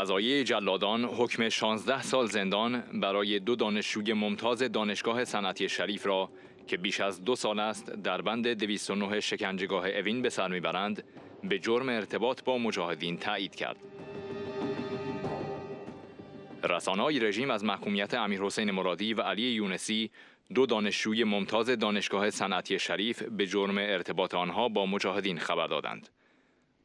قضایی جلادان حکم 16 سال زندان برای دو دانشجوی ممتاز دانشگاه صنعتی شریف را که بیش از دو سال است در بند 209 شکنجگاه اوین به سر میبرند به جرم ارتباط با مجاهدین تایید کرد. های رژیم از محکومیت امیرحسین مرادی و علی یونسی دو دانشجوی ممتاز دانشگاه صنعتی شریف به جرم ارتباط آنها با مجاهدین خبر دادند.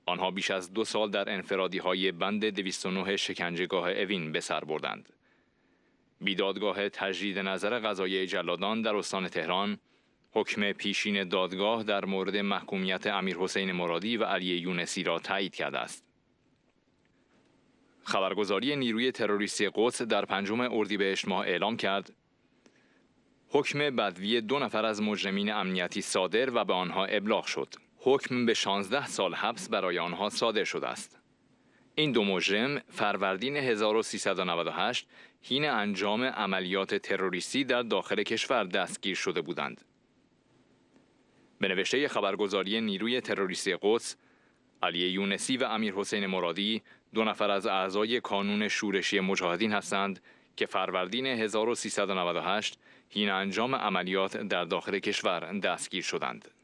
آنها بیش از دو سال در انفرادی های بند 209 شکنجهگاه اوین به سر بردند. بیدادگاه تجدید نظر قضای جلادان در استان تهران حکم پیشین دادگاه در مورد محکومیت امیر حسین مرادی و علی یونسی را تایید کرده است. خبرگزاری نیروی تروریستی قدس در پنجم اردیبهشت ماه اعلام کرد حکم بدوی دو نفر از مجرمین امنیتی صادر و به آنها ابلاغ شد. حکم به 16 سال حبس برای آنها صادر شده است. این دو مجرم فروردین 1398 حین انجام عملیات تروریستی در داخل کشور دستگیر شده بودند. به نوشته خبرگزاری نیروی تروریستی قدس، علی یونسی و امیر حسین مرادی دو نفر از اعضای کانون شورشی مجاهدین هستند که فروردین 1398 هین انجام عملیات در داخل کشور دستگیر شدند.